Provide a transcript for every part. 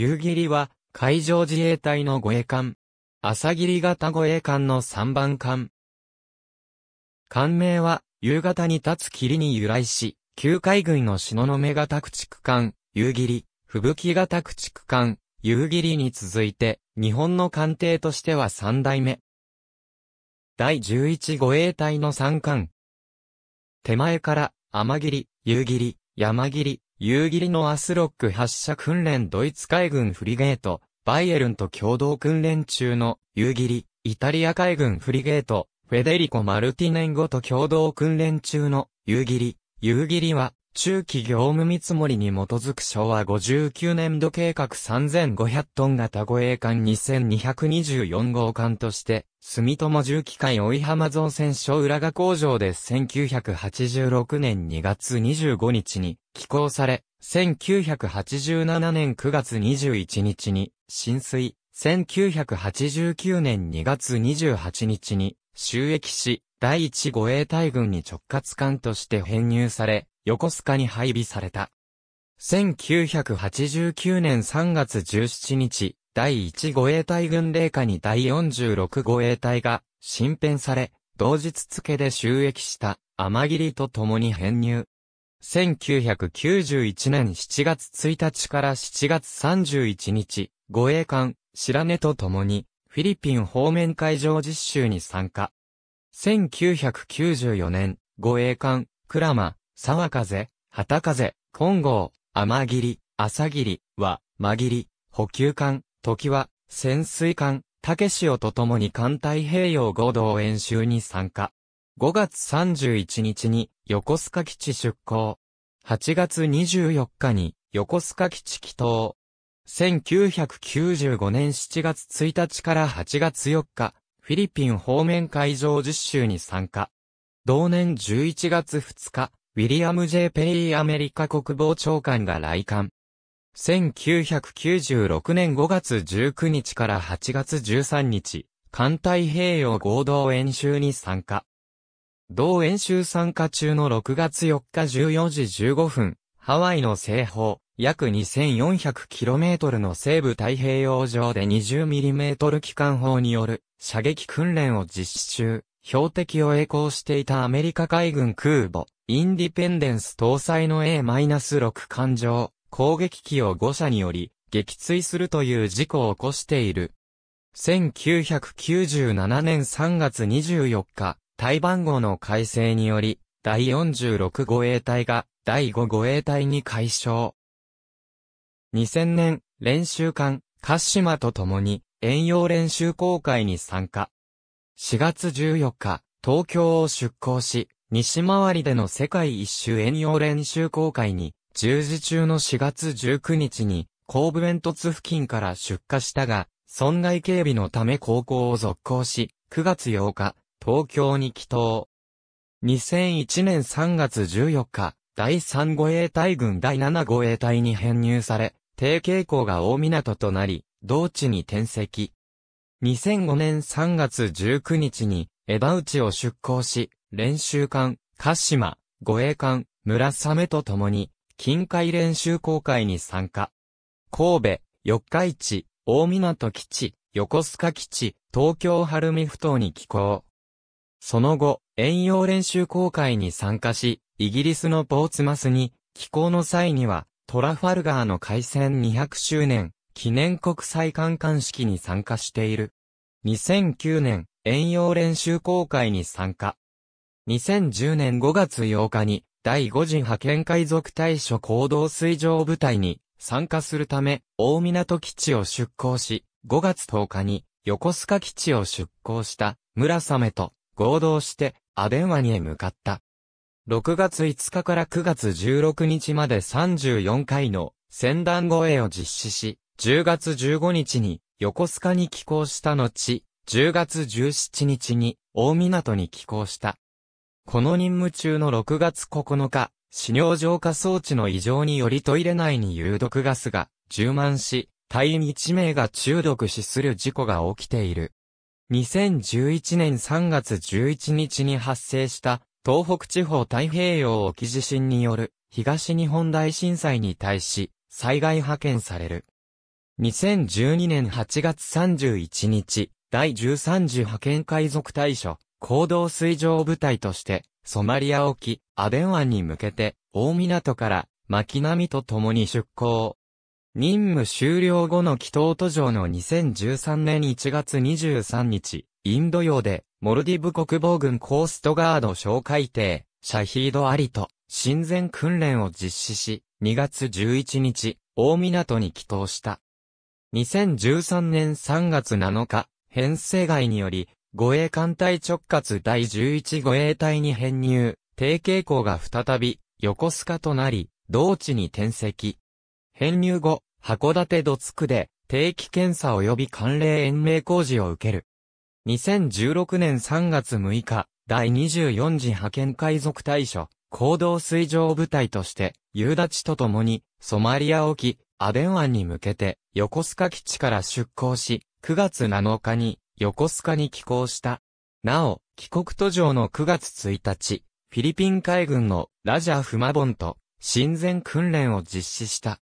夕霧は海上自衛隊の護衛艦。朝霧型護衛艦の3番艦。艦名は夕方に立つ霧に由来し、旧海軍のの目型駆逐艦、夕霧、吹雪型駆逐艦、夕霧に続いて、日本の艦艇としては3代目。第11護衛隊の3艦。手前から、天霧、夕霧、山霧、夕霧のアスロック発射訓練ドイツ海軍フリゲート、バイエルンと共同訓練中の夕霧、イタリア海軍フリゲート、フェデリコ・マルティネンゴと共同訓練中の夕霧、夕霧は中期業務見積もりに基づく昭和59年度計画3500トン型護衛艦2224号艦として、住友重機械追浜造船所浦賀工場で1986年2月25日に寄港され、1987年9月21日に浸水、1989年2月28日に収益し、第一護衛隊軍に直轄艦として編入され、横須賀に配備された。1989年3月17日、第1護衛隊軍令下に第46護衛隊が新編され、同日付で収益した天霧と共に編入。1991年7月1日から7月31日、護衛艦、白根と共に、フィリピン方面海上実習に参加。1994年、護衛艦、クラマ、沢風、旗風、金剛、天霧、朝霧は、間霧、補給艦、時は、潜水艦、竹をと共に艦太平洋合同演習に参加。5月31日に横須賀基地出港。8月24日に横須賀基地帰島。1995年7月1日から8月4日、フィリピン方面海上実習に参加。同年11月2日、ウィリアム・ジェペリーアメリカ国防長官が来館。1996年5月19日から8月13日、艦太平洋合同演習に参加。同演習参加中の6月4日14時15分、ハワイの西方、約 2400km の西部太平洋上で 20mm 機関砲による射撃訓練を実施中。標的を栄光していたアメリカ海軍空母、インディペンデンス搭載の A-6 艦上、攻撃機を5社により、撃墜するという事故を起こしている。1997年3月24日、台番号の改正により、第46護衛隊が第5護衛隊に改称。2000年、練習艦、カシマと共に、遠洋練習公開に参加。4月14日、東京を出港し、西回りでの世界一周遠洋練習公開に、10時中の4月19日に、後部煙突付近から出火したが、損害警備のため航行を続行し、9月8日、東京に帰島。2001年3月14日、第3護衛隊軍第7護衛隊に編入され、低傾向が大港となり、同地に転籍。2005年3月19日に、枝内を出港し、練習艦、鹿島、護衛艦、村雨と共に、近海練習航海に参加。神戸、四日市、大港基地、横須賀基地、東京晴海ふ頭に寄港。その後、遠洋練習航海に参加し、イギリスのポーツマスに、寄港の際には、トラファルガーの海戦200周年、記念国際観艦式に参加している。2009年、遠洋練習公開に参加。2010年5月8日に、第5次派遣海賊対処行動水上部隊に参加するため、大港基地を出港し、5月10日に横須賀基地を出港した村雨と合同してアデンにへ向かった。6月5日から9月16日まで34回の船団護衛を実施し、10月15日に横須賀に寄港した後、10月17日に大港に寄港した。この任務中の6月9日、死尿浄化装置の異常によりトイレ内に有毒ガスが充満し、隊員1名が中毒死する事故が起きている。2011年3月11日に発生した東北地方太平洋沖地震による東日本大震災に対し災害派遣される。2012年8月31日、第13次派遣海賊対処、行動水上部隊として、ソマリア沖、アデン湾に向けて、大港から、巻波と共に出港。任務終了後の祈祷途上の2013年1月23日、インド洋で、モルディブ国防軍コーストガード小海艇、シャヒード・アリと、親善訓練を実施し、2月11日、大港に帰祷した。2013年3月7日、編成外により、護衛艦隊直轄第11護衛隊に編入、低傾向が再び、横須賀となり、同地に転籍。編入後、函館土津区で、定期検査及び関連延命工事を受ける。2016年3月6日、第24次派遣海賊対処、行動水上部隊として、夕立と共に、ソマリア沖、アデン湾に向けて横須賀基地から出港し、9月7日に横須賀に寄港した。なお、帰国途上の9月1日、フィリピン海軍のラジャーフマボンと親善訓練を実施した。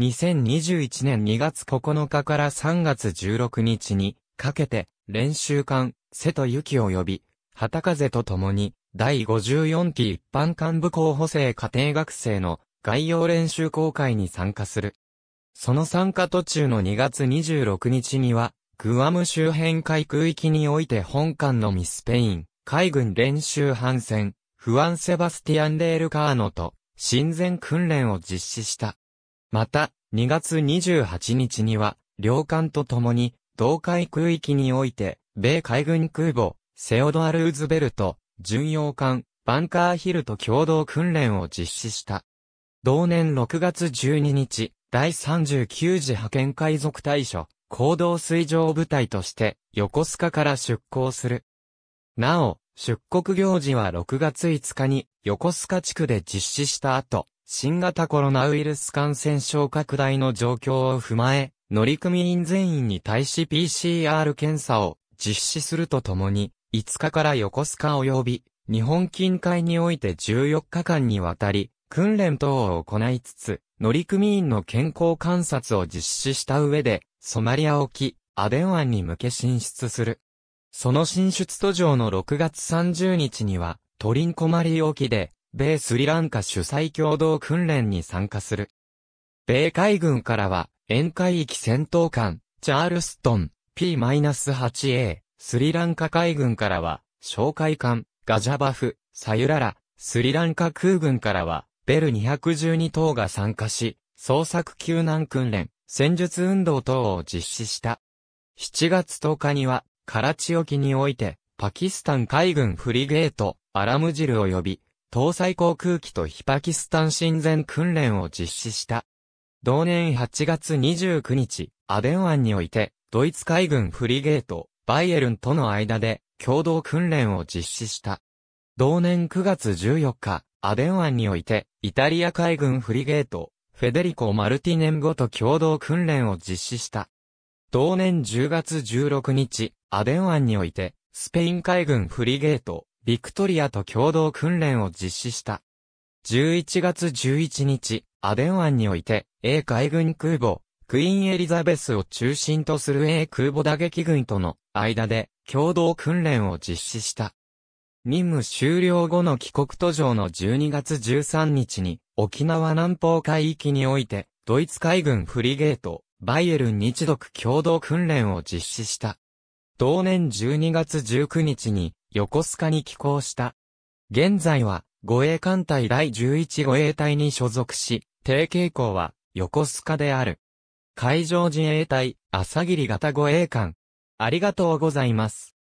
2021年2月9日から3月16日にかけて練習艦瀬戸雪及び旗風と共に第54期一般幹部候補生家庭学生の概要練習公開に参加する。その参加途中の2月26日には、グアム周辺海空域において本艦のミスペイン、海軍練習反戦、フアン・セバスティアン・レール・カーノと、親善訓練を実施した。また、2月28日には、両艦と共に、同海空域において、米海軍空母、セオドアル・ウズベルト、巡洋艦、バンカーヒルと共同訓練を実施した。同年6月12日、第39次派遣海賊対処、行動水上部隊として、横須賀から出港する。なお、出国行事は6月5日に、横須賀地区で実施した後、新型コロナウイルス感染症拡大の状況を踏まえ、乗組員全員に対し PCR 検査を実施するとともに、5日から横須賀及び、日本近海において14日間にわたり、訓練等を行いつつ、乗組員の健康観察を実施した上で、ソマリア沖、アデン湾に向け進出する。その進出途上の6月30日には、トリンコマリ沖で、米スリランカ主催共同訓練に参加する。米海軍からは、沿海域戦闘艦、チャールストン、P-8A、スリランカ海軍からは、哨戒艦、ガジャバフ、サユララ、スリランカ空軍からは、ベル212等が参加し、捜索救難訓練、戦術運動等を実施した。7月10日には、カラチ沖において、パキスタン海軍フリゲート、アラムジル及び、搭載航空機と非パキスタン親善訓練を実施した。同年8月29日、アデン湾において、ドイツ海軍フリゲート、バイエルンとの間で、共同訓練を実施した。同年9月14日、アデン湾において、イタリア海軍フリゲート、フェデリコ・マルティネンゴと共同訓練を実施した。同年10月16日、アデン湾において、スペイン海軍フリゲート、ビクトリアと共同訓練を実施した。11月11日、アデン湾において、A 海軍空母、クイーンエリザベスを中心とする A 空母打撃軍との間で共同訓練を実施した。任務終了後の帰国途上の12月13日に、沖縄南方海域において、ドイツ海軍フリゲート、バイエルン日独共同訓練を実施した。同年12月19日に、横須賀に寄港した。現在は、護衛艦隊第11護衛隊に所属し、低傾向は、横須賀である。海上自衛隊、朝霧型護衛艦。ありがとうございます。